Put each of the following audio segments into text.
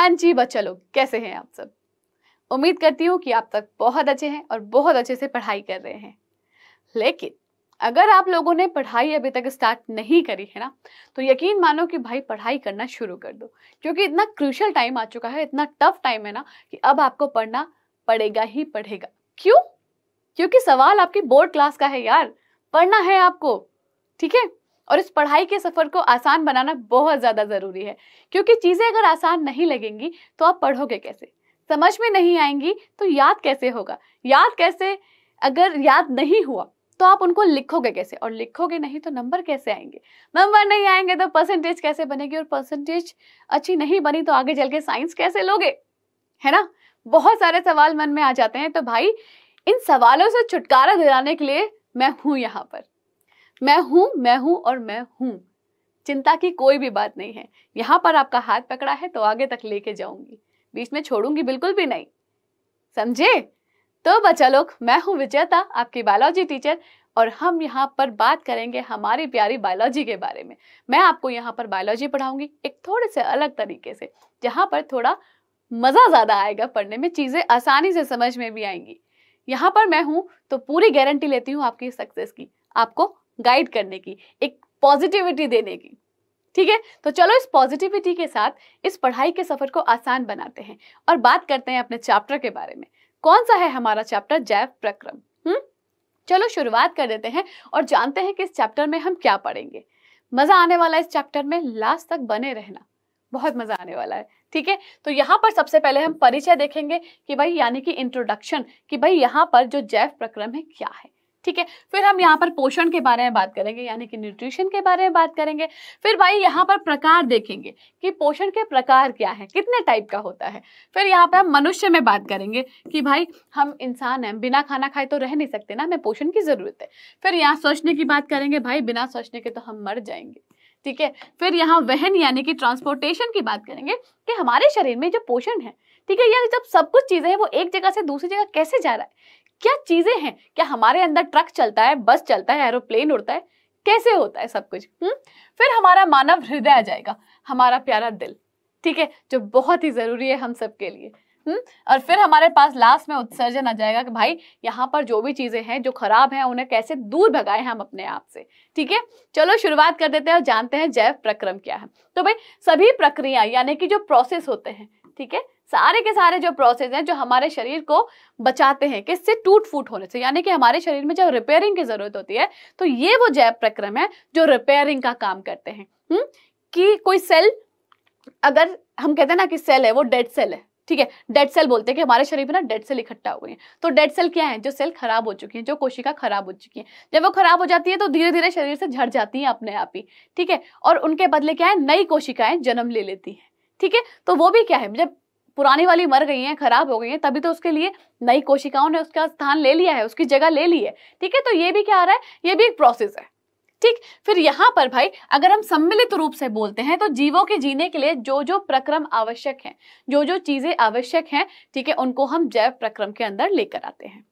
हाँ जी बच्चा लोग कैसे हैं आप सब उम्मीद करती हूँ कि आप तक बहुत अच्छे हैं और बहुत अच्छे से पढ़ाई कर रहे हैं लेकिन अगर आप लोगों ने पढ़ाई अभी तक स्टार्ट नहीं करी है ना तो यकीन मानो कि भाई पढ़ाई करना शुरू कर दो क्योंकि इतना क्रूशल टाइम आ चुका है इतना टफ टाइम है ना कि अब आपको पढ़ना पड़ेगा ही पढ़ेगा क्यों क्योंकि सवाल आपकी बोर्ड क्लास का है यार पढ़ना है आपको ठीक है और इस पढ़ाई के सफ़र को आसान बनाना बहुत ज़्यादा ज़रूरी है क्योंकि चीज़ें अगर आसान नहीं लगेंगी तो आप पढ़ोगे कैसे समझ में नहीं आएंगी तो याद कैसे होगा याद कैसे अगर याद नहीं हुआ तो आप उनको लिखोगे कैसे और लिखोगे नहीं तो नंबर कैसे आएंगे नंबर नहीं आएंगे तो परसेंटेज कैसे बनेगी और परसेंटेज अच्छी नहीं बनी तो आगे चल के साइंस कैसे लोगे है ना बहुत सारे सवाल मन में आ जाते हैं तो भाई इन सवालों से छुटकारा दिलाने के लिए मैं हूँ यहाँ पर मैं हूँ मैं हूँ और मैं हूँ चिंता की कोई भी बात नहीं है यहाँ पर आपका हाथ पकड़ा है तो आगे तक लेके जाऊंगी बीच में छोड़ूंगी बिल्कुल भी नहीं समझे तो बच्चा लोग मैं हूँ विजेता आपकी बायोलॉजी टीचर और हम यहाँ पर बात करेंगे हमारी प्यारी बायोलॉजी के बारे में मैं आपको यहाँ पर बायोलॉजी पढ़ाऊंगी एक थोड़े से अलग तरीके से जहाँ पर थोड़ा मज़ा ज़्यादा आएगा पढ़ने में चीज़ें आसानी से समझ में भी आएंगी यहाँ पर मैं हूँ तो पूरी गारंटी लेती हूँ आपकी सक्सेस की आपको गाइड करने की एक पॉजिटिविटी देने की ठीक है तो चलो इस पॉजिटिविटी के साथ इस पढ़ाई के सफर को आसान बनाते हैं और बात करते हैं अपने चैप्टर के बारे में कौन सा है हमारा चैप्टर जैव प्रक्रम हम्म चलो शुरुआत कर देते हैं और जानते हैं कि इस चैप्टर में हम क्या पढ़ेंगे मजा आने वाला इस चैप्टर में लास्ट तक बने रहना बहुत मजा आने वाला है ठीक है तो यहाँ पर सबसे पहले हम परिचय देखेंगे कि भाई यानी कि इंट्रोडक्शन कि भाई यहाँ पर जो जैव प्रक्रम है क्या है ठीक है फिर हम यहाँ पर पोषण के बारे में बात करेंगे यानी कि न्यूट्रिशन के बारे में बात करेंगे फिर भाई यहाँ पर प्रकार देखेंगे कि पोषण के प्रकार क्या है कितने टाइप का होता है फिर यहाँ पर हम मनुष्य में बात करेंगे कि भाई हम इंसान हैं बिना खाना खाए तो रह नहीं सकते ना हमें पोषण की ज़रूरत है फिर यहाँ सोचने की बात करेंगे भाई बिना सोचने के तो हम मर जाएंगे ठीक है फिर यहाँ वहन यानी कि ट्रांसपोर्टेशन की बात करेंगे कि हमारे शरीर में जो पोषण है ठीक है ये जब सब कुछ चीज़ें हैं वो एक जगह से दूसरी जगह कैसे जा रहा है क्या चीजें हैं क्या हमारे अंदर ट्रक चलता है बस चलता है एरोप्लेन उड़ता है कैसे होता है सब कुछ हुँ? फिर हमारा मानव हृदय आ जाएगा हमारा प्यारा दिल ठीक है जो बहुत ही जरूरी है हम सब के लिए हुँ? और फिर हमारे पास लास्ट में उत्सर्जन आ जाएगा कि भाई यहाँ पर जो भी चीज़ें हैं जो खराब हैं उन्हें कैसे दूर भगाएं हम अपने आप से ठीक है चलो शुरुआत कर देते हैं और जानते हैं जैव प्रक्रम क्या है तो भाई सभी प्रक्रिया यानी कि जो प्रोसेस होते हैं ठीक है सारे के सारे जो प्रोसेस हैं जो हमारे शरीर को बचाते हैं किससे टूट फूट होने से यानी कि हमारे शरीर में जब रिपेयरिंग की जरूरत होती है तो ये वो जैव प्रक्रम है जो रिपेयरिंग का काम करते हैं हुँ? हम्म? कि कोई सेल अगर हम कहते हैं ना कि सेल है वो डेड सेल है ठीक है डेड सेल बोलते हैं कि हमारे शरीर में ना डेड सेल इकट्ठा हो गई है तो डेड सेल क्या है जो सेल खराब हो चुकी है जो कोशिका खराब हो चुकी है जब वो खराब हो जाती है तो धीरे धीरे शरीर से झड़ जाती है अपने आप ही ठीक है और उनके बदले क्या है नई कोशिकाएं जन्म ले लेती हैं ठीक है तो वो भी क्या है जब पुरानी वाली मर गई हैं खराब हो गई हैं तभी तो उसके लिए नई कोशिकाओं ने उसका स्थान ले लिया है उसकी जगह ले ली है ठीक है तो ये भी क्या आ रहा है ये भी एक प्रोसेस है ठीक फिर यहाँ पर भाई अगर हम सम्मिलित रूप से बोलते हैं तो जीवों के जीने के लिए जो जो प्रक्रम आवश्यक हैं जो जो चीजें आवश्यक हैं ठीक है उनको हम जैव प्रक्रम के अंदर लेकर आते हैं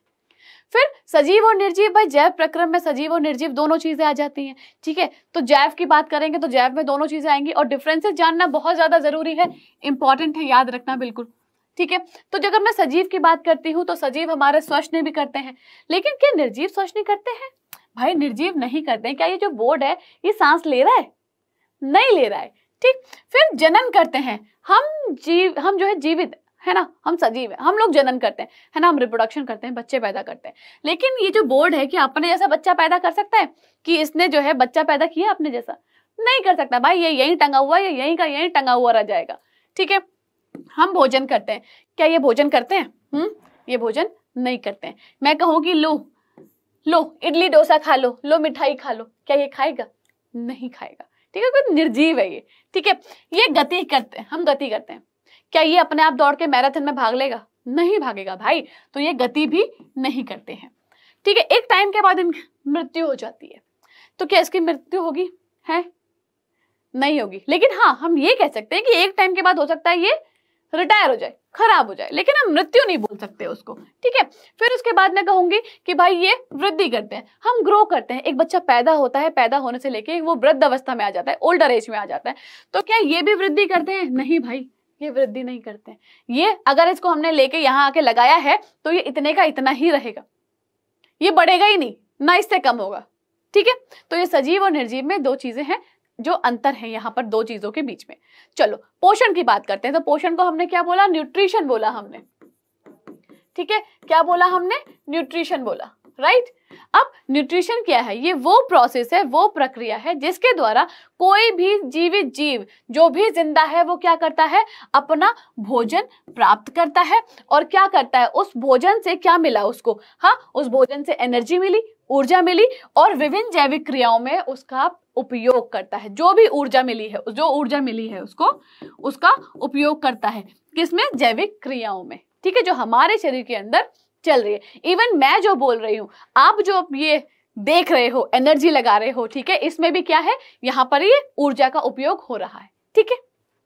फिर सजीव और निर्जीव भाई जैव प्रक्रम में सजीव और निर्जीव दोनों चीजें आ जाती हैं ठीक है तो जैव की बात करेंगे तो जैव में दोनों चीजें आएंगी और डिफरेंसेस जानना बहुत ज्यादा जरूरी है इंपॉर्टेंट है याद रखना बिल्कुल ठीक है तो जब मैं सजीव की बात करती हूँ तो सजीव हमारे स्वश्न भी करते हैं लेकिन क्या निर्जीव स्वश्न करते हैं भाई निर्जीव नहीं करते क्या ये जो बोर्ड है ये सांस ले रहा है नहीं ले रहा है ठीक फिर जनन करते हैं हम जीव हम जो है जीवित है ना हम सजीव है हम लोग जनन करते हैं है ना हम रिप्रोडक्शन करते हैं बच्चे पैदा करते हैं लेकिन ये जो बोर्ड है कि अपने जैसा बच्चा पैदा कर सकता है कि इसने जो है बच्चा पैदा किया अपने जैसा नहीं कर सकता भाई ये यही टंगा हुआ या यही का यही टंगा हुआ रह जाएगा ठीक है हम भोजन करते हैं क्या ये भोजन करते हैं हम्म ये भोजन नहीं करते हैं मैं कहूँ कि लो लो इडली डोसा खा लो लो मिठाई खा लो क्या ये खाएगा नहीं खाएगा ठीक है निर्जीव है ये ठीक है ये गति करते हैं हम गति करते हैं क्या ये अपने आप दौड़ के मैराथन में भाग लेगा नहीं भागेगा भाई तो ये गति भी नहीं करते हैं ठीक है एक टाइम के बाद इनकी मृत्यु हो जाती है तो क्या इसकी मृत्यु होगी है नहीं होगी लेकिन हाँ हम ये कह सकते हैं कि एक टाइम के बाद हो सकता है ये रिटायर हो जाए खराब हो जाए लेकिन हम मृत्यु नहीं बोल सकते उसको ठीक है फिर उसके बाद मैं कहूंगी कि भाई ये वृद्धि करते हैं हम ग्रो करते हैं एक बच्चा पैदा होता है पैदा होने से लेके वो वृद्ध अवस्था में आ जाता है ओल्डर एज में आ जाता है तो क्या ये भी वृद्धि करते हैं नहीं भाई ये वृद्धि नहीं करते ये अगर इसको हमने लेके यहाँ आके लगाया है तो ये इतने का इतना ही रहेगा ये बढ़ेगा ही नहीं ना इससे कम होगा ठीक है तो ये सजीव और निर्जीव में दो चीजें हैं जो अंतर है यहाँ पर दो चीजों के बीच में चलो पोषण की बात करते हैं तो पोषण को हमने क्या बोला न्यूट्रिशन बोला हमने ठीक है क्या बोला हमने न्यूट्रिशन बोला राइट अब न्यूट्रिशन क्या है ये वो प्रोसेस है वो प्रक्रिया है जिसके द्वारा कोई भी जीवित जीव जो भी जिंदा है वो क्या करता है अपना भोजन प्राप्त करता है और क्या करता है उस भोजन से क्या मिला उसको हाँ उस भोजन से एनर्जी मिली ऊर्जा मिली और विभिन्न जैविक क्रियाओं में उसका उपयोग करता है जो भी ऊर्जा मिली है जो ऊर्जा मिली है उसको उसका उपयोग करता है किसमें जैविक क्रियाओं में ठीक है जो हमारे शरीर के अंदर चल रही है इवन मैं जो बोल रही हूँ आप जो ये देख रहे हो एनर्जी लगा रहे हो ठीक है इसमें भी क्या है यहाँ पर ये ऊर्जा का उपयोग हो रहा है ठीक है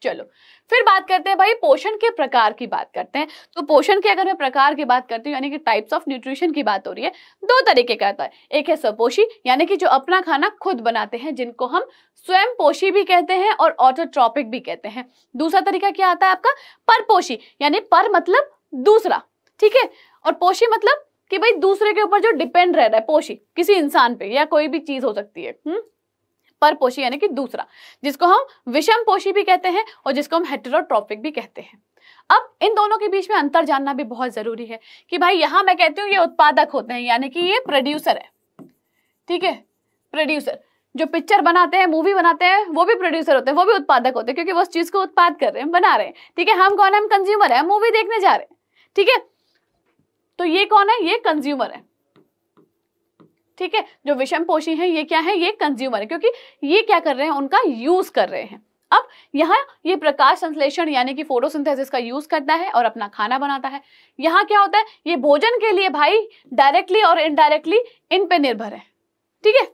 चलो फिर बात करते हैं भाई पोषण के प्रकार की बात करते हैं तो पोषण के अगर मैं प्रकार की बात करती हूँ यानी कि टाइप्स ऑफ न्यूट्रिशन की बात हो रही है दो तरीके का आता है एक है स्वपोषी यानी कि जो अपना खाना खुद बनाते हैं जिनको हम स्वयं पोषी भी कहते हैं और ऑटोट्रॉपिक भी कहते हैं दूसरा तरीका क्या आता है आपका परपोषी यानी पर मतलब दूसरा ठीक है और पोशी मतलब कि भाई दूसरे के ऊपर जो डिपेंड रह रहा है पोशी किसी इंसान पे या कोई भी चीज हो सकती है हुँ? हम्म? पोशी यानी कि दूसरा जिसको हम विषम पोशी भी कहते हैं और जिसको हम हेटेरोट्रॉपिक भी कहते हैं अब इन दोनों के बीच में अंतर जानना भी बहुत जरूरी है कि भाई यहां मैं कहती हूँ ये उत्पादक होते हैं यानी कि ये प्रोड्यूसर है ठीक है प्रोड्यूसर जो पिक्चर बनाते हैं मूवी बनाते हैं वो भी प्रोड्यूसर होते हैं वो भी उत्पादक होते हैं क्योंकि वो उस चीज को उत्पाद कर रहे हैं बना रहे हैं ठीक है हम कौन है हम कंज्यूमर है मूवी देखने जा रहे हैं ठीक है तो ये कौन है ये कंज्यूमर है ठीक है जो विषम पोषी है ये क्या है ये कंज्यूमर है क्योंकि ये क्या कर रहे हैं उनका यूज कर रहे हैं अब यहाँ ये प्रकाश संश्लेषण यानी कि फोटोसिंथेसिस का यूज करता है और अपना खाना बनाता है यहाँ क्या होता है ये भोजन के लिए भाई डायरेक्टली और इनडायरेक्टली इन पे निर्भर है ठीक है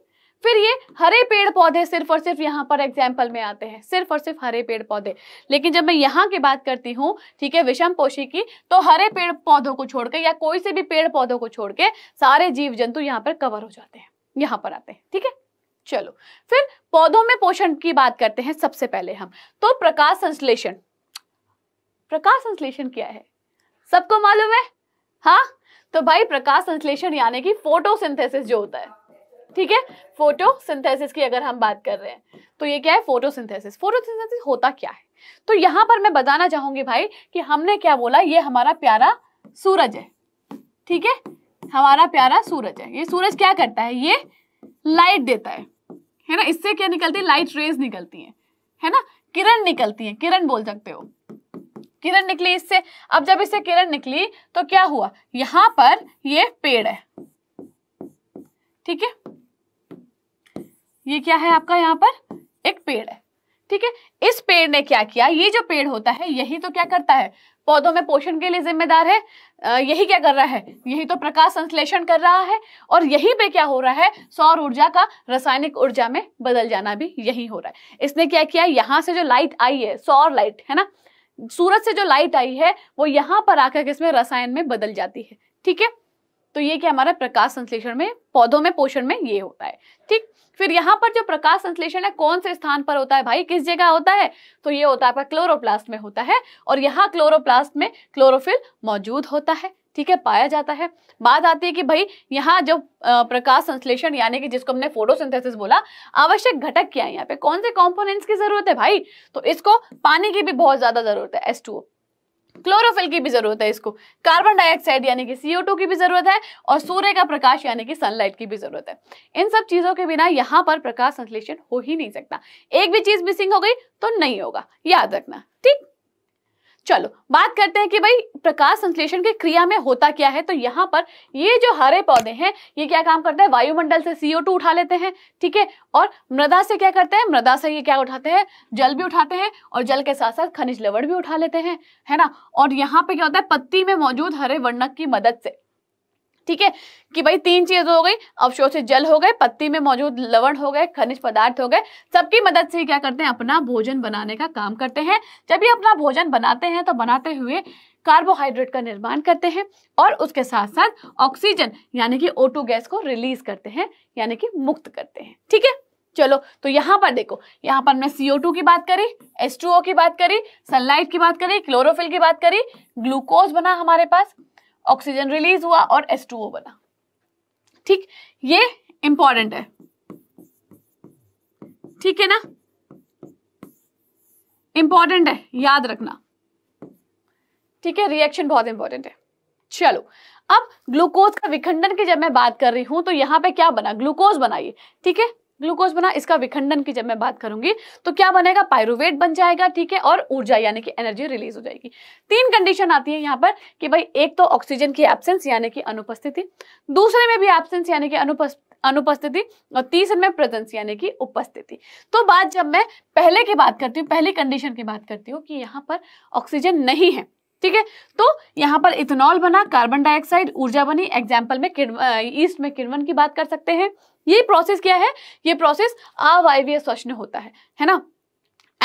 फिर ये हरे पेड़ पौधे सिर्फ और सिर्फ यहाँ पर एग्जाम्पल में आते हैं सिर्फ और सिर्फ हरे पेड़ पौधे लेकिन जब मैं यहाँ की बात करती हूँ ठीक है विषम पोषी की तो हरे पेड़ पौधों को छोड़कर या कोई से भी पेड़ पौधों को छोड़ के सारे जीव जंतु यहाँ पर कवर हो जाते हैं यहाँ पर आते हैं ठीक है चलो फिर पौधों में पोषण की बात करते हैं सबसे पहले हम तो प्रकाश संश्लेषण प्रकाश संश्लेषण क्या है सबको मालूम है हाँ तो भाई प्रकाश संश्लेषण यानी कि फोटोसिंथेसिस जो होता है ठीक है फोटोसिंथेसिस की अगर हम बात कर रहे हैं तो ये क्या है फोटोसिंथेसिस फोटोसिंथेसिस होता क्या है तो यहां पर मैं बताना चाहूंगी भाई कि हमने क्या बोला ये हमारा प्यारा सूरज है ठीक है हमारा प्यारा सूरज है ये सूरज क्या करता है ये लाइट देता है है ना इससे क्या निकलती है लाइट रेज निकलती है है ना किरण निकलती है किरण बोल सकते हो किरण निकली इससे अब जब इससे किरण निकली तो क्या हुआ यहां पर ये पेड़ है ठीक है ये क्या है आपका यहाँ पर एक पेड़ है ठीक है इस पेड़ ने क्या किया ये जो पेड़ होता है यही तो क्या करता है पौधों में पोषण के लिए जिम्मेदार है यही क्या कर रहा है यही तो प्रकाश संश्लेषण कर रहा है और यही पे क्या हो रहा है सौर ऊर्जा का रासायनिक ऊर्जा में बदल जाना भी यही हो रहा है इसने क्या किया यहाँ से जो लाइट आई है सौर लाइट है ना सूरज से जो लाइट आई है वो यहाँ पर आकर इसमें रसायन में बदल जाती है ठीक है तो ये क्या हमारा प्रकाश संश्लेषण में पौधों में पोषण में ये होता है ठीक फिर यहाँ पर जो प्रकाश संश्लेषण है कौन से स्थान पर होता है भाई किस जगह होता है तो ये होता है आपका क्लोरोप्लास्ट में होता है और यहाँ क्लोरोप्लास्ट में क्लोरोफिल मौजूद होता है ठीक है पाया जाता है बात आती है कि भाई यहाँ जो प्रकाश संश्लेषण यानी कि जिसको हमने फोटोसिंथेसिस बोला आवश्यक घटक क्या है यहाँ पे कौन से कंपोनेंट्स की जरूरत है भाई तो इसको पानी की भी बहुत ज्यादा जरूरत है एस क्लोरोफिल की भी जरूरत है इसको कार्बन डाइऑक्साइड यानी कि टू की भी जरूरत है और सूर्य का प्रकाश यानी कि सनलाइट की भी जरूरत है इन सब चीजों के बिना यहाँ पर प्रकाश संश्लेषण हो ही नहीं सकता एक भी चीज मिसिंग हो गई तो नहीं होगा याद रखना ठीक चलो बात करते हैं कि भाई प्रकाश संश्लेषण की क्रिया में होता क्या है तो यहाँ पर ये जो हरे पौधे हैं ये क्या काम करते हैं वायुमंडल से CO2 उठा लेते हैं ठीक है और मृदा से क्या करते हैं मृदा से ये क्या उठाते हैं जल भी उठाते हैं और जल के साथ साथ खनिज लवण भी उठा लेते हैं है ना और यहाँ पे क्या होता है पत्ती में मौजूद हरे वर्णक की मदद से ठीक है कि भाई तीन चीज हो गई अवशोषित जल हो गए पत्ती में मौजूद लवण हो गए खनिज पदार्थ हो गए सबकी मदद से क्या करते हैं अपना भोजन बनाने का काम करते हैं जब ये अपना भोजन बनाते हैं तो बनाते हुए कार्बोहाइड्रेट का निर्माण करते हैं और उसके साथ साथ ऑक्सीजन यानी कि ओ गैस को रिलीज करते हैं यानी कि मुक्त करते हैं ठीक है चलो तो यहाँ पर देखो यहाँ पर हमने CO2 की बात करी H2O की बात करी सनलाइट की बात करी क्लोरोफिल की बात करी ग्लूकोज बना हमारे पास ऑक्सीजन रिलीज हुआ और एस टू ओ बना ठीक ये इंपॉर्टेंट है ठीक है ना इंपॉर्टेंट है याद रखना ठीक है रिएक्शन बहुत इंपॉर्टेंट है चलो अब ग्लूकोज का विखंडन की जब मैं बात कर रही हूं तो यहां पे क्या बना ग्लूकोज बनाइए ठीक है ग्लूकोज बना इसका विखंडन की जब मैं बात करूंगी तो क्या बनेगा पायरुवेट बन जाएगा ठीक है और ऊर्जा यानी कि एनर्जी रिलीज हो जाएगी तीन कंडीशन आती है यहाँ पर कि भाई एक तो ऑक्सीजन की एब्सेंस यानी कि अनुपस्थिति दूसरे में भी एब्सेंस यानी कि अनुपस्थिति अनुपस्थिति और तीसरे में प्रेजेंस यानी कि उपस्थिति तो बात जब मैं पहले की बात करती हूँ पहली कंडीशन की बात करती हूँ कि यहाँ पर ऑक्सीजन नहीं है ठीक है तो यहाँ पर इथेनॉल बना कार्बन डाइऑक्साइड ऊर्जा बनी एग्जाम्पल में ईस्ट में किण्वन की बात कर सकते हैं ये प्रोसेस क्या है ये प्रोसेस अवायवीय श्वसन होता है है ना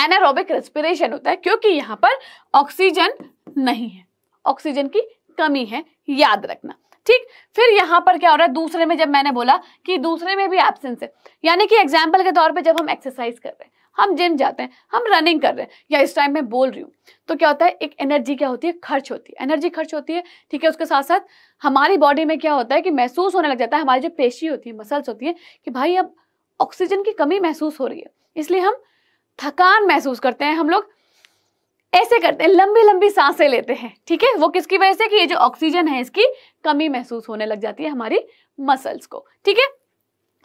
एनारोबिक रेस्पिरेशन होता है क्योंकि यहां पर ऑक्सीजन नहीं है ऑक्सीजन की कमी है याद रखना ठीक फिर यहां पर क्या हो रहा है दूसरे में जब मैंने बोला कि दूसरे में भी एब्सेंस है यानी कि एग्जाम्पल के तौर पर जब हम एक्सरसाइज कर रहे हैं हम जिम जाते हैं हम रनिंग कर रहे हैं या इस टाइम मैं बोल रही हूँ तो क्या होता है एक एनर्जी क्या होती है खर्च होती है एनर्जी खर्च होती है ठीक है उसके साथ साथ हमारी बॉडी में क्या होता है कि महसूस होने लग जाता है हमारी जो पेशी होती है मसल्स होती है कि भाई अब ऑक्सीजन की कमी महसूस हो रही है इसलिए हम थकान महसूस करते हैं हम लोग ऐसे करते हैं लंबी लंबी सांसें लेते हैं ठीक है वो किसकी वजह से कि ये जो ऑक्सीजन है इसकी कमी महसूस होने लग जाती है हमारी मसल्स को ठीक है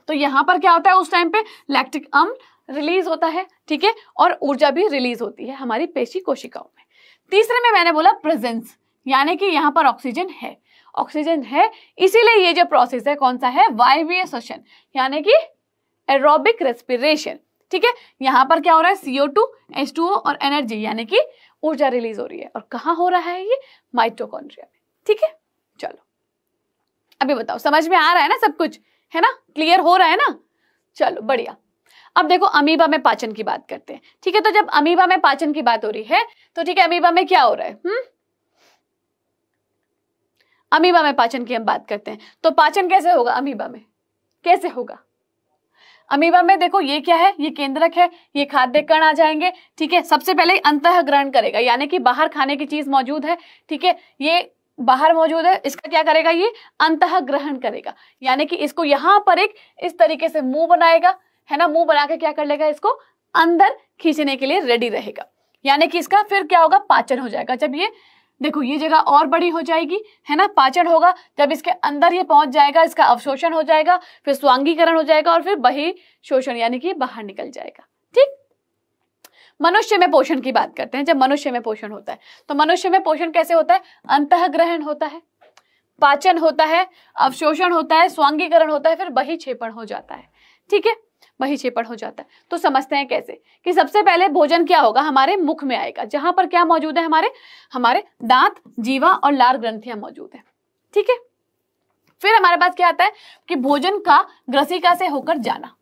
तो यहां पर क्या होता है उस टाइम पे लैक्टिक अम्ल रिलीज होता है ठीक है और ऊर्जा भी रिलीज होती है हमारी पेशी कोशिकाओं में तीसरे में मैंने बोला प्रेजेंस यानी कि यहाँ पर ऑक्सीजन है ऑक्सीजन है इसीलिए ये जो प्रोसेस है कौन सा है वायवीय श्वसन यानी कि एरोबिक रेस्पिरेशन ठीक है यहाँ पर क्या हो रहा है C O two H two energy यानी कि ऊर्जा रिलीज हो रही है और कहाँ हो रहा है ये माइटोकॉन्ड्रिया में ठीक है चलो अभी बताओ समझ में आ रहा है ना सब कुछ है ना क्लियर हो रहा है ना चलो बढ़िया अब देखो अमीबा में पाचन की बात करते हैं ठीक है तो जब अमीबा में पाचन की बात हो रही है तो ठीक है अमीबा में क्या हो रहा है हम्म अमीबा में पाचन की हम बात करते हैं तो पाचन कैसे होगा अमीबा में कैसे होगा अमीबा में देखो ये क्या है ये केंद्रक है ये खाद्य कण आ जाएंगे ठीक है सबसे पहले अंत ग्रहण करेगा यानी कि बाहर खाने की चीज मौजूद है ठीक है ये बाहर मौजूद है इसका क्या करेगा ये अंत ग्रहण करेगा यानी कि इसको यहां पर एक इस तरीके से मुंह बनाएगा है ना मुंह बना के क्या कर लेगा इसको अंदर खींचने के लिए रेडी रहेगा यानी कि इसका फिर क्या होगा पाचन हो जाएगा जब ये देखो ये जगह और बड़ी हो जाएगी है ना पाचन होगा जब इसके अंदर ये पहुंच जाएगा इसका अवशोषण हो जाएगा फिर स्वांगीकरण हो जाएगा और फिर बही शोषण यानी कि बाहर निकल जाएगा ठीक मनुष्य में पोषण की बात करते हैं जब मनुष्य में पोषण होता है तो मनुष्य में पोषण कैसे होता है अंत ग्रहण होता है पाचन होता है अवशोषण होता है स्वांगीकरण होता है फिर बही छेपण हो जाता है ठीक है वही क्षेपण हो जाता है तो समझते हैं कैसे कि सबसे पहले भोजन क्या होगा हमारे मुख में आएगा जहां पर क्या मौजूद है हमारे हमारे दांत जीवा और लार ग्रंथियां मौजूद है ठीक है फिर हमारे पास क्या आता है कि भोजन का ग्रसिका से होकर जाना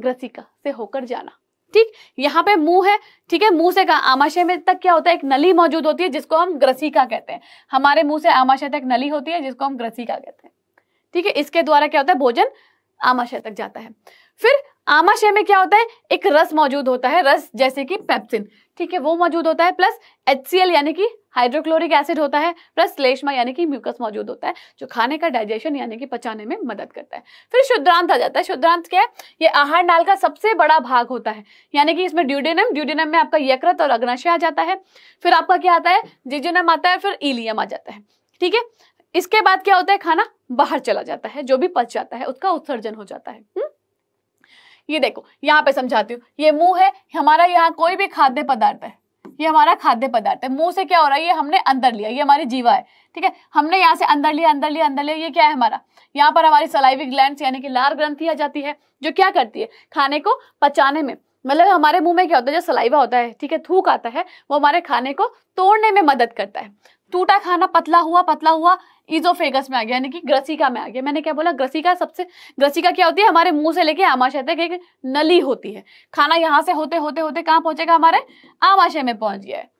ग्रसिका से होकर जाना ठीक यहाँ पे मुंह है ठीक है मुंह से आमाशय में तक क्या होता है एक नली मौजूद होती है जिसको हम ग्रसिका कहते हैं हमारे मुंह से आमाशय तक नली होती है जिसको हम ग्रसिका कहते हैं ठीक है इसके द्वारा क्या होता है भोजन आमाशय तक जाता है फिर आमाशय में क्या होता है एक रस मौजूद होता है रस जैसे कि पेप्सिन ठीक है वो मौजूद होता है प्लस एच यानी कि हाइड्रोक्लोरिक एसिड होता है प्लस लेशमा यानी कि म्यूकस मौजूद होता है जो खाने का डाइजेशन यानी कि पचाने में मदद करता है फिर शुद्रांत आ जाता है शुद्रांत क्या है ये आहार नाल का सबसे बड़ा भाग होता है यानी कि इसमें ड्यूडेनम ड्यूडेनम में आपका यकृत और अग्नाशय आ जाता है फिर आपका क्या आता है जिजेनम आता है फिर इलियम आ जाता है ठीक है इसके बाद क्या होता है खाना बाहर चला जाता है जो भी पच जाता है उसका उत्सर्जन हो जाता है हुँ? हम्म? ये देखो यहाँ पे समझाती हूँ ये मुंह है हमारा यहाँ कोई भी खाद्य पदार्थ है ये हमारा खाद्य पदार्थ है मुंह से क्या हो रहा है ये हमने अंदर लिया ये हमारी जीवा है ठीक है हमने यहाँ से अंदर लिया अंदर लिया अंदर लिया ये क्या है हमारा यहाँ पर हमारी सलाइवी ग्लैंड यानी कि लार ग्रंथि आ जाती है जो क्या करती है खाने को पचाने में मतलब हमारे मुंह में क्या होता है जो सलाइवा होता है ठीक है थूक आता है वो हमारे खाने को तोड़ने में मदद करता है टूटा खाना पतला हुआ पतला हुआ इजोफेगस में आ गया यानी कि ग्रसिका में आ गया मैंने क्या बोला ग्रसिका सबसे ग्रसिका क्या होती है हमारे मुंह से लेके आमाशय तक एक नली होती है खाना यहाँ से होते होते होते कहाँ पहुंचेगा हमारे आमाशय में पहुंच गया है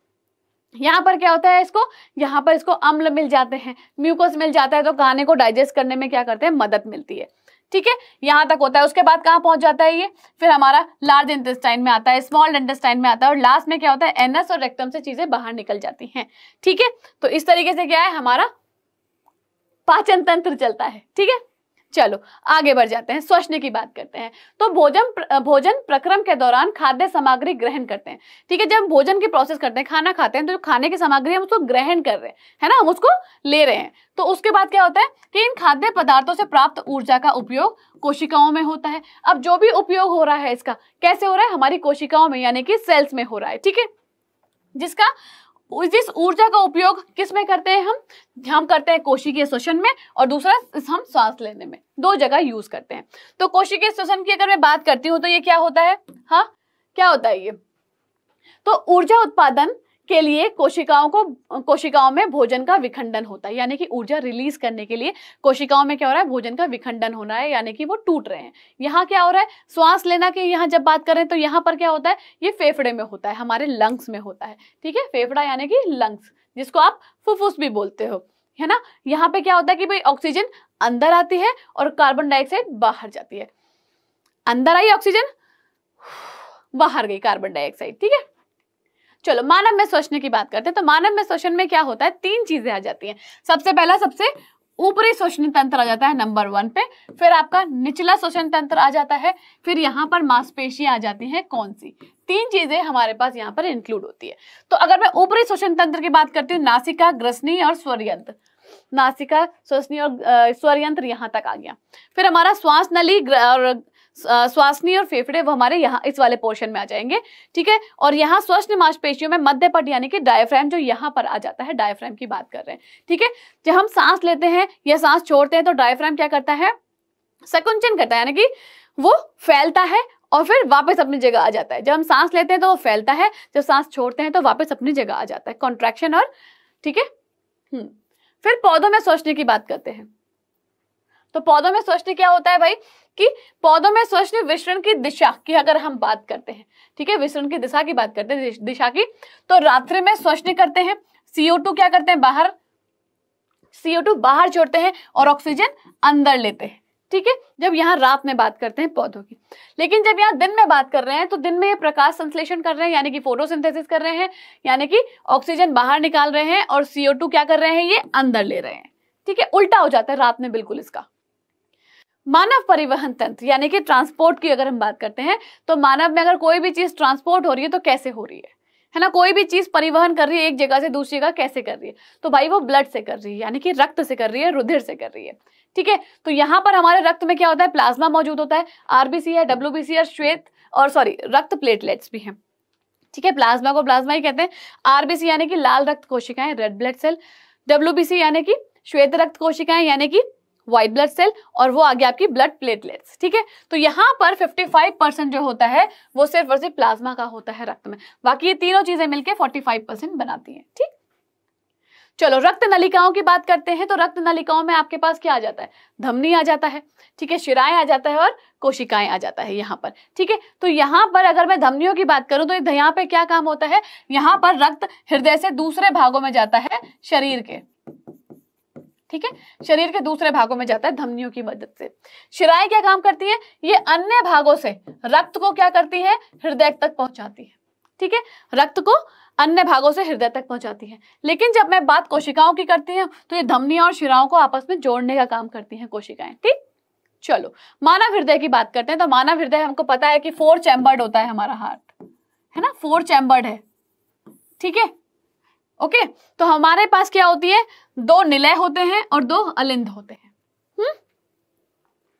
यहाँ पर क्या होता है इसको यहाँ पर इसको अम्ल मिल जाते हैं म्यूकोस मिल जाता है तो खाने को डाइजेस्ट करने में क्या करते हैं मदद मिलती है ठीक है यहां तक होता है उसके बाद कहां पहुंच जाता है ये फिर हमारा लार्ज इंटेस्टाइन में आता है स्मॉल इंटेस्टाइन में आता है और लास्ट में क्या होता है एनएस और रेक्टम से चीजें बाहर निकल जाती हैं ठीक है तो इस तरीके से क्या है हमारा पाचन तंत्र चलता है ठीक है चलो आगे बढ़ जाते हैं स्वच्छ की बात करते हैं तो भोजन भोजन प्रक्रम के दौरान खाद्य सामग्री ग्रहण करते हैं ठीक है जब भोजन की प्रोसेस करते हैं खाना खाते हैं तो जो खाने की सामग्री हम उसको ग्रहण कर रहे हैं है ना हम उसको ले रहे हैं तो उसके बाद क्या होता है कि इन खाद्य पदार्थों से प्राप्त ऊर्जा का उपयोग कोशिकाओं में होता है अब जो भी उपयोग हो रहा है इसका कैसे हो रहा है हमारी कोशिकाओं में यानी कि सेल्स में हो रहा है ठीक है जिसका जिस ऊर्जा का उपयोग किस में करते हैं हम हम करते हैं कोशिकीय श्वसन में और दूसरा हम सांस लेने में दो जगह यूज करते हैं तो कोशिकीय श्वसन की अगर मैं बात करती हूँ तो ये क्या होता है हाँ क्या होता है ये तो ऊर्जा उत्पादन के लिए कोशिकाओं को कोशिकाओं में भोजन का विखंडन होता है यानी कि ऊर्जा रिलीज करने के लिए कोशिकाओं में क्या हो रहा है भोजन का विखंडन होना है यानी कि वो टूट रहे हैं यहाँ क्या हो रहा है श्वास लेना की यहाँ जब बात करें तो यहाँ पर क्या होता है ये फेफड़े में होता है हमारे लंग्स में होता है ठीक है फेफड़ा यानी कि लंग्स जिसको आप फुफुस भी बोलते हो है ना यहाँ पे क्या होता है कि भाई ऑक्सीजन अंदर आती है और कार्बन डाइऑक्साइड बाहर जाती है अंदर आई ऑक्सीजन बाहर गई कार्बन डाइऑक्साइड ठीक है चलो मानव में शोषण की बात करते हैं तो मानव में शोषण में क्या होता है तीन चीजें आ जाती हैं सबसे पहला सबसे ऊपरी शोषण तंत्र आ जाता है नंबर वन पे फिर आपका निचला शोषण तंत्र आ जाता है फिर यहाँ पर मांसपेशियां आ जाती हैं कौन सी तीन चीजें हमारे पास यहाँ पर इंक्लूड होती है तो अगर मैं ऊपरी शोषण तंत्र की बात करती हूँ नासिका ग्रसनी और स्वरयंत्र नासिका श्वसनी और स्वरयंत्र यहां तक आ गया फिर हमारा श्वास नली और स्वासनी और फेफड़े वो हमारे यहाँ इस वाले पोर्शन में आ जाएंगे ठीक है और यहाँ स्वस्थ मांसपेशियों में मध्य पट यानी कि डायफ्राम जो यहाँ पर आ जाता है डायफ्राम की बात कर रहे हैं ठीक है जब हम सांस लेते हैं या सांस छोड़ते हैं तो डायफ्राम क्या करता है सकुंचन करता है यानी कि वो फैलता है और फिर वापस अपनी जगह आ जाता है जब हम सांस लेते हैं तो वो फैलता है जब सांस छोड़ते हैं तो वापस अपनी जगह आ जाता है कॉन्ट्रेक्शन और ठीक है हम्म, फिर पौधों में सोचने की बात करते हैं तो पौधों में सोचने क्या होता है भाई कि पौधों में स्वच्छ विश्रण की दिशा की अगर हम बात करते हैं ठीक है विश्रण की दिशा की बात करते हैं दिशा की तो रात्रि में स्वच्छ करते हैं सीओ क्या करते हैं बाहर सीओ बाहर छोड़ते हैं और ऑक्सीजन अंदर लेते हैं ठीक है जब यहाँ रात में बात करते हैं पौधों की लेकिन जब यहाँ दिन में बात कर रहे हैं तो दिन में ये प्रकाश संश्लेषण कर रहे हैं यानी कि फोटोसिंथेसिस कर रहे हैं यानी कि ऑक्सीजन बाहर निकाल रहे हैं और सीओ क्या कर रहे हैं ये अंदर ले रहे हैं ठीक है उल्टा हो जाता है रात में बिल्कुल इसका मानव परिवहन तंत्र यानी कि ट्रांसपोर्ट की अगर हम बात करते हैं तो मानव में अगर कोई भी चीज़ ट्रांसपोर्ट हो रही है तो कैसे हो रही है है ना कोई भी चीज़ परिवहन कर रही है एक जगह से दूसरी जगह कैसे कर रही है तो भाई वो ब्लड से कर रही है यानी कि रक्त से कर रही है रुधिर से कर रही है ठीक है तो यहाँ पर हमारे रक्त में क्या होता है प्लाज्मा मौजूद होता है आरबीसी है डब्ल्यू है श्वेत और सॉरी रक्त प्लेटलेट्स भी है ठीक है प्लाज्मा को प्लाज्मा ही कहते हैं आरबीसी यानी कि लाल रक्त कोशिकाएं रेड ब्लड सेल डब्ल्यू यानी कि श्वेत रक्त कोशिकाएं यानी कि व्हाइट ब्लड सेल और वो आगे आपकी ब्लड प्लेटलेट्स ठीक है तो यहाँ पर 55 परसेंट जो होता है वो सिर्फ और सिर्फ प्लाज्मा का होता है रक्त में बाकी ये तीनों चीजें मिलके 45 परसेंट बनाती हैं ठीक चलो रक्त नलिकाओं की बात करते हैं तो रक्त नलिकाओं में आपके पास क्या आ जाता है धमनी आ जाता है ठीक है शिराएं आ जाता है और कोशिकाएं आ जाता है यहाँ पर ठीक है तो यहाँ पर अगर मैं धमनियों की बात करूं तो यहाँ पे क्या काम होता है यहाँ पर रक्त हृदय से दूसरे भागों में जाता है शरीर के ठीक है शरीर के दूसरे भागों में जाता है धमनियों की मदद से शिराएं क्या काम करती है ये अन्य भागों से रक्त को क्या करती है हृदय तक पहुंचाती है ठीक है रक्त को अन्य भागों से हृदय तक पहुंचाती है लेकिन जब मैं बात कोशिकाओं की करती हूँ तो ये धमनियां और शिराओं को आपस में जोड़ने का काम करती हैं कोशिकाएं ठीक चलो मानव हृदय की बात करते हैं तो मानव हृदय हमको पता है कि फोर चैम्बर्ड होता है हमारा हार्ट है ना फोर चैम्बर्ड है ठीक है ओके तो हमारे पास क्या होती है दो निलय होते हैं और दो अलिंद होते हैं हम्म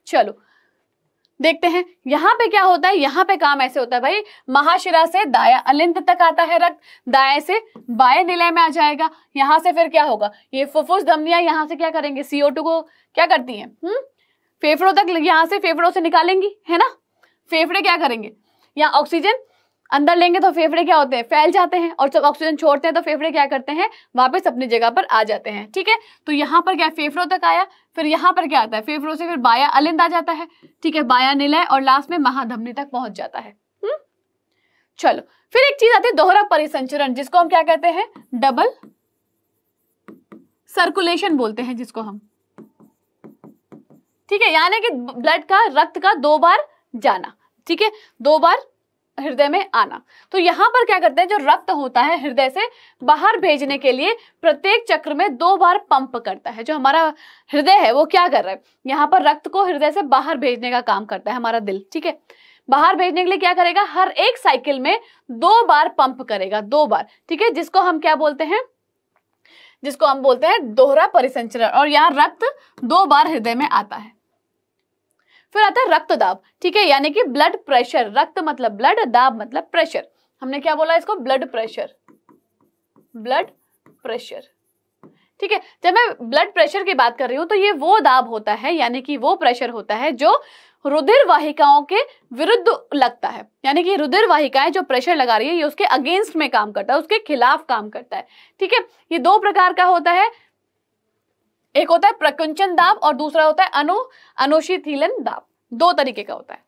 चलो देखते हैं यहां पे क्या होता है यहां पे काम ऐसे होता है भाई महाशिरा से दाया अलिंद तक आता है रक्त दाया से बाय निलय में आ जाएगा यहां से फिर क्या होगा ये फुफुस धमनिया यहां से क्या करेंगे सीओ टू को क्या करती है हुँ? हम्म? फेफड़ों तक यहां से फेफड़ों से निकालेंगी है ना फेफड़े क्या करेंगे यहाँ ऑक्सीजन अंदर लेंगे तो फेफड़े क्या होते हैं फैल जाते हैं और जब ऑक्सीजन छोड़ते हैं तो फेफड़े क्या करते हैं वापस अपनी जगह पर आ जाते हैं ठीक है तो यहाँ पर क्या फेफड़ों तक आया फिर यहाँ पर क्या आता है फेफड़ों से फिर बाया अलिंद आ जाता है ठीक है बाया निलय और लास्ट में महाधमनी तक पहुंच जाता है हम्म? चलो फिर एक चीज आती है दोहरा परिसंचरण जिसको हम क्या कहते हैं डबल सर्कुलेशन बोलते हैं जिसको हम ठीक है यानी कि ब्लड का रक्त का दो बार जाना ठीक है दो बार हृदय में आना तो यहाँ पर क्या करते हैं जो रक्त होता है हृदय से बाहर भेजने के लिए प्रत्येक चक्र में दो बार पंप करता है जो हमारा हृदय है वो क्या कर रहा है यहाँ पर रक्त को हृदय से बाहर भेजने का काम करता है हमारा दिल ठीक है बाहर भेजने के लिए क्या करेगा हर एक साइकिल में दो बार पंप करेगा दो बार ठीक है जिसको हम क्या बोलते हैं जिसको हम बोलते हैं दोहरा परिसंचरण और यहाँ रक्त दो बार हृदय में आता है फिर आता है रक्त दाब ठीक है यानी कि ब्लड प्रेशर रक्त मतलब ब्लड दाब मतलब प्रेशर हमने क्या बोला इसको ब्लड प्रेशर ब्लड प्रेशर ठीक है जब मैं ब्लड प्रेशर की बात कर रही हूं तो ये वो दाब होता है यानी कि वो प्रेशर होता है जो रुधिर वाहिकाओं के विरुद्ध लगता है यानी कि रुधिर वाहिकाएं जो प्रेशर लगा रही है ये उसके अगेंस्ट में काम करता है उसके खिलाफ काम करता है ठीक है ये दो प्रकार का होता है एक होता है प्रकुंचन दाब और दूसरा होता है अनु अनुशीथीलन दाब दो तरीके का होता है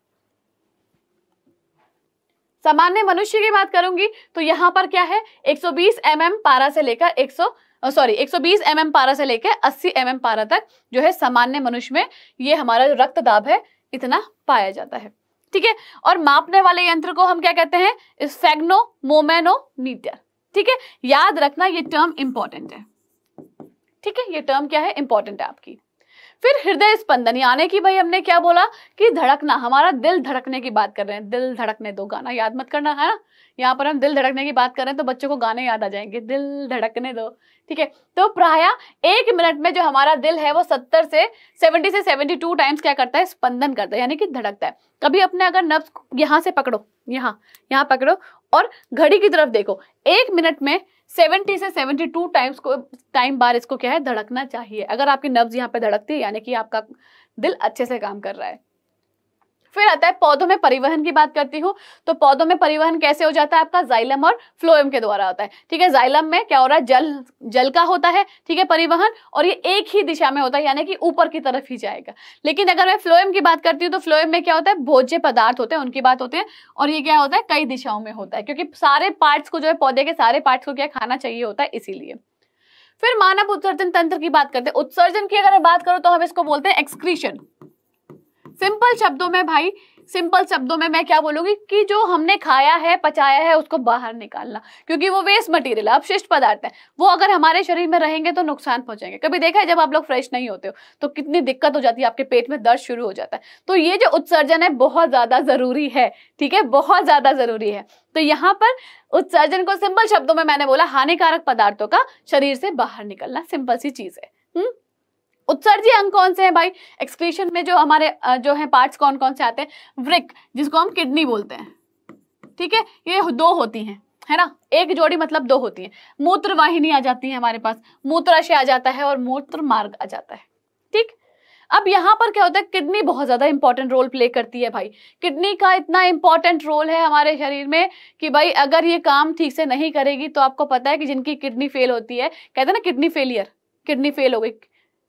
सामान्य मनुष्य की बात करूंगी तो यहां पर क्या है 120 mm पारा से लेकर 100 सॉरी 120 mm पारा से लेकर 80 mm पारा तक जो है सामान्य मनुष्य में ये हमारा जो रक्त दाब है इतना पाया जाता है ठीक है और मापने वाले यंत्र को हम क्या कहते हैं स्फेग्नोमोमेनोमीटर ठीक है याद रखना ये टर्म इंपॉर्टेंट है ठीक है ये टर्म क्या है इंपॉर्टेंट है आपकी फिर हृदय स्पंदन यानी कि भाई हमने क्या बोला कि धड़कना हमारा दिल धड़कने की बात कर रहे हैं दिल धड़कने दो गाना याद मत करना है ना यहाँ पर हम दिल धड़कने की बात कर रहे हैं तो बच्चों को गाने याद आ जाएंगे दिल धड़कने दो ठीक है तो प्राय एक मिनट में जो हमारा दिल है वो सत्तर से सेवेंटी से सेवेंटी टू टाइम्स क्या करता है स्पंदन करता है यानी कि धड़कता है कभी अपने अगर नब्स यहाँ से पकड़ो यहाँ यहाँ पकड़ो और घड़ी की तरफ देखो एक मिनट में 70 से 72 टाइम्स को टाइम बार इसको क्या है धड़कना चाहिए अगर आपकी नब्ज यहाँ पे धड़कती है यानी कि आपका दिल अच्छे से काम कर रहा है फिर आता है पौधों में परिवहन की बात करती हूँ तो पौधों में परिवहन कैसे हो जाता है आपका जाइलम और फ्लोएम के द्वारा होता है ठीक है जाइलम में क्या हो रहा है जल जल का होता है ठीक है परिवहन और ये एक ही दिशा में होता है यानी कि ऊपर की तरफ ही जाएगा लेकिन अगर मैं फ्लोएम की बात करती हूँ तो फ्लोएम में क्या होता है भोज्य पदार्थ होते हैं उनकी बात होती है और ये क्या होता है कई दिशाओं में होता है क्योंकि सारे पार्ट्स को जो है पौधे के सारे पार्ट्स को क्या खाना चाहिए होता है इसीलिए फिर मानव उत्सर्जन तंत्र की बात करते हैं उत्सर्जन की अगर बात करो तो हम इसको बोलते हैं एक्सक्रीशन सिंपल शब्दों में भाई सिंपल शब्दों में मैं क्या बोलूंगी कि जो हमने खाया है पचाया है उसको बाहर निकालना क्योंकि वो वेस्ट मटेरियल अपशिष्ट पदार्थ है वो अगर हमारे शरीर में रहेंगे तो नुकसान पहुंचेंगे कभी देखा है जब आप लोग फ्रेश नहीं होते हो तो कितनी दिक्कत हो जाती है आपके पेट में दर्द शुरू हो जाता है तो ये जो उत्सर्जन है बहुत ज्यादा जरूरी है ठीक है बहुत ज्यादा जरूरी है तो यहाँ पर उत्सर्जन को सिंपल शब्दों में मैंने बोला हानिकारक पदार्थों का शरीर से बाहर निकलना सिंपल सी चीज है हुँ? हम्म? उत्सर्जी अंग कौन से हैं भाई एक्सक्रीशन में जो हमारे जो है पार्ट्स कौन कौन से आते हैं वृक जिसको हम किडनी बोलते हैं ठीक है ये दो होती हैं है ना एक जोड़ी मतलब दो होती है मूत्र वाहिनी आ जाती है हमारे पास मूत्राशय आ जाता है और मूत्र मार्ग आ जाता है ठीक अब यहाँ पर क्या होता है किडनी बहुत ज़्यादा इंपॉर्टेंट रोल प्ले करती है भाई किडनी का इतना इंपॉर्टेंट रोल है हमारे शरीर में कि भाई अगर ये काम ठीक से नहीं करेगी तो आपको पता है कि जिनकी किडनी फेल होती है कहते हैं ना किडनी फेलियर किडनी फेल हो गई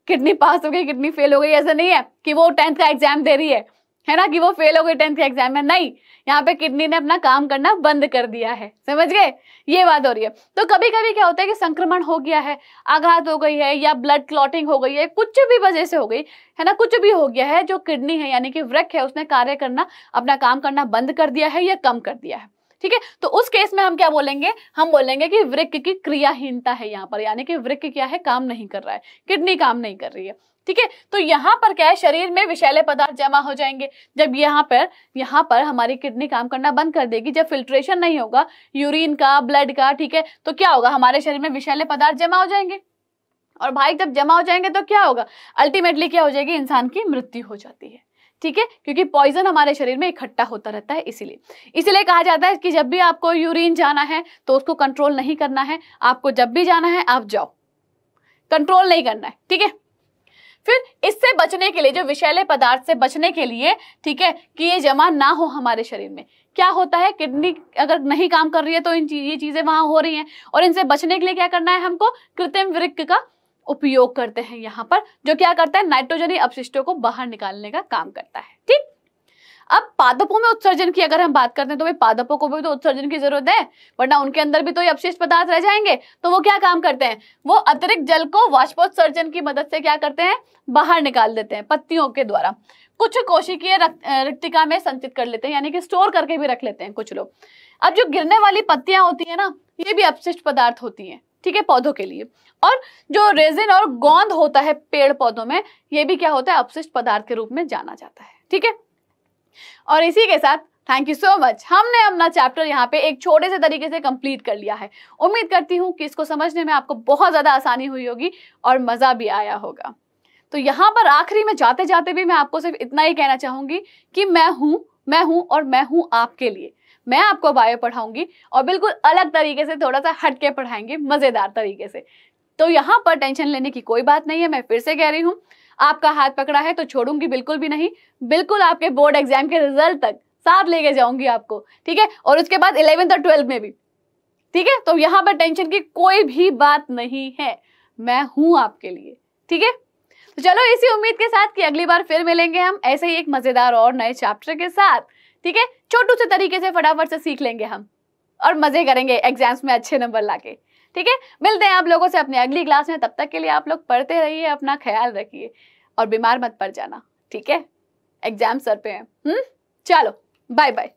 किडनी पास हो गई किडनी फेल हो गई ऐसा नहीं है कि वो टेंथ का एग्जाम दे रही है है ना कि वो फेल हो गई टेंथ के एग्जाम में नहीं यहाँ पे किडनी ने अपना काम करना बंद कर दिया है समझ गए ये बात हो रही है तो कभी कभी क्या होता है कि संक्रमण हो गया है आघात हो गई है या ब्लड क्लॉटिंग हो गई है कुछ भी वजह से हो गई है ना कुछ भी हो गया है जो किडनी है यानी कि वृक्ष है उसने कार्य करना अपना काम करना बंद कर दिया है या कम कर दिया है ठीक है तो उस केस में हम क्या बोलेंगे हम बोलेंगे कि वृक्क की क्रियाहीनता है यहाँ पर यानी कि वृक्क क्या है काम नहीं कर रहा है किडनी काम नहीं कर रही है ठीक है तो यहाँ पर क्या है शरीर में विषैले पदार्थ जमा हो जाएंगे जब यहाँ पर यहाँ पर हमारी किडनी काम करना बंद कर देगी जब फिल्ट्रेशन नहीं होगा यूरिन का ब्लड का ठीक है तो क्या होगा हमारे शरीर में विषैले पदार्थ जमा हो जाएंगे और भाई जब जमा हो जाएंगे तो क्या होगा अल्टीमेटली क्या हो जाएगी इंसान की मृत्यु हो जाती है ठीक है क्योंकि पॉइजन हमारे शरीर में इकट्ठा होता रहता है इसीलिए इसीलिए कहा जाता है कि जब भी आपको यूरिन जाना है तो उसको कंट्रोल नहीं करना है आपको जब भी जाना है आप जाओ कंट्रोल नहीं करना है ठीक है फिर इससे बचने के लिए जो विषैले पदार्थ से बचने के लिए ठीक है कि ये जमा ना हो हमारे शरीर में क्या होता है किडनी अगर नहीं काम कर रही है तो इन ये चीज़ें वहां हो रही हैं और इनसे बचने के लिए क्या करना है हमको कृत्रिम वृक्क का उपयोग करते हैं यहाँ पर जो क्या करता है नाइट्रोजनी अपशिष्टों को बाहर निकालने का काम करता है ठीक अब पादपों में उत्सर्जन की अगर हम बात करते हैं तो भाई पादपों को भी तो उत्सर्जन की जरूरत है वरना उनके अंदर भी तो ये अपशिष्ट पदार्थ रह जाएंगे तो वो क्या काम करते हैं वो अतिरिक्त जल को वाष्पोत्सर्जन की मदद से क्या करते हैं बाहर निकाल देते हैं पत्तियों के द्वारा कुछ कोशिकीय रिक्तिका में संचित कर लेते हैं यानी कि स्टोर करके भी रख लेते हैं कुछ लोग अब जो गिरने वाली पत्तियां होती है ना ये भी अपशिष्ट पदार्थ होती है ठीक है पौधों के लिए और जो रेजिन और गोंद होता है पेड़ पौधों में ये भी क्या होता है अपशिष्ट पदार्थ के रूप में जाना जाता है ठीक है और इसी के साथ थैंक यू सो मच हमने अपना चैप्टर यहाँ पे एक छोटे से तरीके से कंप्लीट कर लिया है उम्मीद करती हूँ कि इसको समझने में आपको बहुत ज़्यादा आसानी हुई होगी और मज़ा भी आया होगा तो यहाँ पर आखिरी में जाते जाते भी मैं आपको सिर्फ इतना ही कहना चाहूँगी कि मैं हूँ मैं हूँ और मैं हूँ आपके लिए मैं आपको बायो पढ़ाऊंगी और बिल्कुल अलग तरीके से थोड़ा सा हटके पढ़ाएंगे मज़ेदार तरीके से तो यहाँ पर टेंशन लेने की कोई बात नहीं है मैं फिर से कह रही हूँ आपका हाथ पकड़ा है तो छोड़ूंगी बिल्कुल भी नहीं बिल्कुल आपके बोर्ड एग्जाम के रिजल्ट तक साथ लेके जाऊंगी आपको ठीक है और उसके बाद इलेवेंथ और ट्वेल्थ में भी ठीक है तो यहाँ पर टेंशन की कोई भी बात नहीं है मैं हूं आपके लिए ठीक है तो चलो इसी उम्मीद के साथ कि अगली बार फिर मिलेंगे हम ऐसे ही एक मज़ेदार और नए चैप्टर के साथ ठीक है छोटू से तरीके से फटाफट से सीख लेंगे हम और मजे करेंगे एग्जाम्स में अच्छे नंबर लाके ठीक है मिलते हैं आप लोगों से अपने अगली क्लास में तब तक के लिए आप लोग पढ़ते रहिए अपना ख्याल रखिए और बीमार मत पड़ जाना ठीक है एग्जाम सर पे हैं हम्म चलो बाय बाय